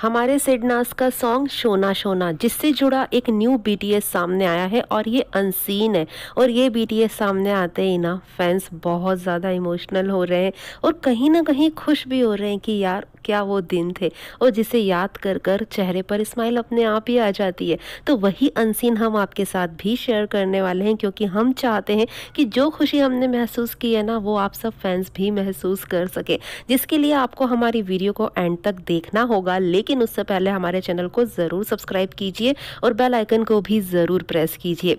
हमारे सिडनास का सॉन्ग शोना शोना जिससे जुड़ा एक न्यू बीटीएस सामने आया है और ये अनसीन है और ये बीटीएस सामने आते ही ना फैंस बहुत ज़्यादा इमोशनल हो रहे हैं और कहीं ना कहीं खुश भी हो रहे हैं कि यार क्या वो दिन थे और जिसे याद कर कर चेहरे पर स्माइल अपने आप ही आ जाती है तो वही अनसीन हम आपके साथ भी शेयर करने वाले हैं क्योंकि हम चाहते हैं कि जो खुशी हमने महसूस की है ना वो आप सब फैंस भी महसूस कर सके जिसके लिए आपको हमारी वीडियो को एंड तक देखना होगा लेकिन उससे पहले हमारे चैनल को ज़रूर सब्सक्राइब कीजिए और बेल आइकन को भी ज़रूर प्रेस कीजिए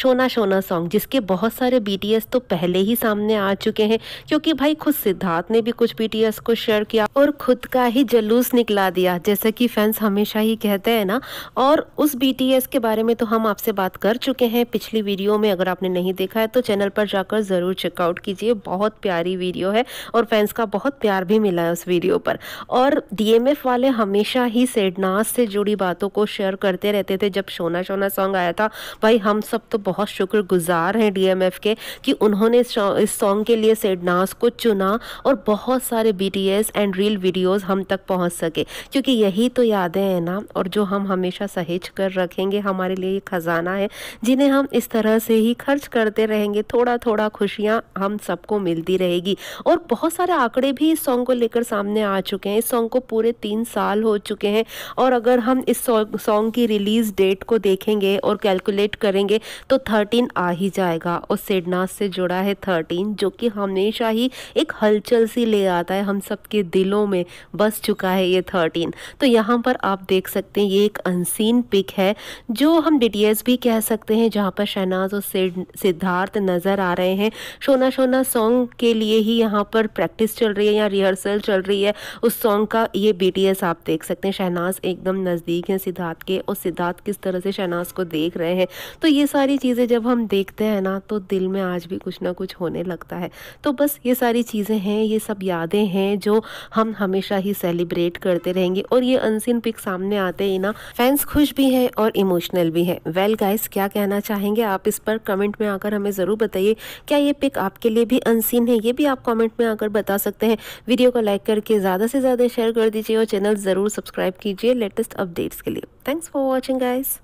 शोना शोना सॉन्ग जिसके बहुत सारे बीटीएस तो पहले ही सामने आ चुके हैं क्योंकि भाई खुद सिद्धार्थ ने भी कुछ बीटीएस को शेयर किया और खुद खुद का ही जलूस निकला दिया जैसे कि फैंस हमेशा ही कहते हैं ना और उस बीटीएस के बारे में तो हम आपसे बात कर चुके हैं पिछली वीडियो में अगर आपने नहीं देखा है तो चैनल पर जाकर ज़रूर चेकआउट कीजिए बहुत प्यारी वीडियो है और फैंस का बहुत प्यार भी मिला है उस वीडियो पर और डीएमएफ वाले हमेशा ही सेडनास से जुड़ी बातों को शेयर करते रहते थे जब सोना शोना सॉन्ग आया था भाई हम सब तो बहुत शुक्रगुजार हैं डीएमएफ के कि उन्होंने इस सॉन्ग के लिए सेडनास को चुना और बहुत सारे B and reel video videos हम तक पहुंच सके क्योंकि यही तो यादें हैं ना और जो हम हमेशा सहेज कर रखेंगे हमारे लिए ये ख़जाना है जिन्हें हम इस तरह से ही खर्च करते रहेंगे थोड़ा थोड़ा खुशियाँ हम सबको मिलती रहेगी और बहुत सारे आंकड़े भी इस सॉन्ग को लेकर सामने आ चुके हैं इस सॉन्ग को पूरे तीन साल हो चुके हैं और अगर हम इस सॉन्ग की रिलीज़ डेट को देखेंगे और कैलकुलेट करेंगे तो थर्टीन आ ही जाएगा और सिडनास से जुड़ा है थर्टीन जो कि हमेशा ही एक हलचल सी ले आता है हम सबके दिलों में बस चुका है ये थर्टीन तो यहाँ पर आप देख सकते हैं ये एक अनसीन पिक है जो हम डिटेल्स भी कह सकते हैं जहाँ पर शहनाज और सिद्धार्थ नज़र आ रहे हैं शोना शोना सॉन्ग के लिए ही यहाँ पर प्रैक्टिस चल रही है या रिहर्सल चल रही है उस सॉन्ग का ये बीटीएस आप देख सकते हैं शहनाज एकदम नज़दीक हैं सिद्धार्थ के और सिद्धार्थ किस तरह से शहनाज को देख रहे हैं तो ये सारी चीज़ें जब हम देखते हैं ना तो दिल में आज भी कुछ ना कुछ होने लगता है तो बस ये सारी चीज़ें हैं ये सब यादें हैं जो हम हमें हमेशा ही सेलिब्रेट करते रहेंगे और ये अनसिन पिक सामने आते ही ना फैंस खुश भी हैं और इमोशनल भी हैं वेल गाइस क्या कहना चाहेंगे आप इस पर कमेंट में आकर हमें ज़रूर बताइए क्या ये पिक आपके लिए भी अनसिन है ये भी आप कमेंट में आकर बता सकते हैं वीडियो को लाइक करके ज़्यादा से ज़्यादा शेयर कर दीजिए और चैनल ज़रूर सब्सक्राइब कीजिए लेटेस्ट अपडेट्स के लिए थैंक्स फॉर वॉचिंग गाइज़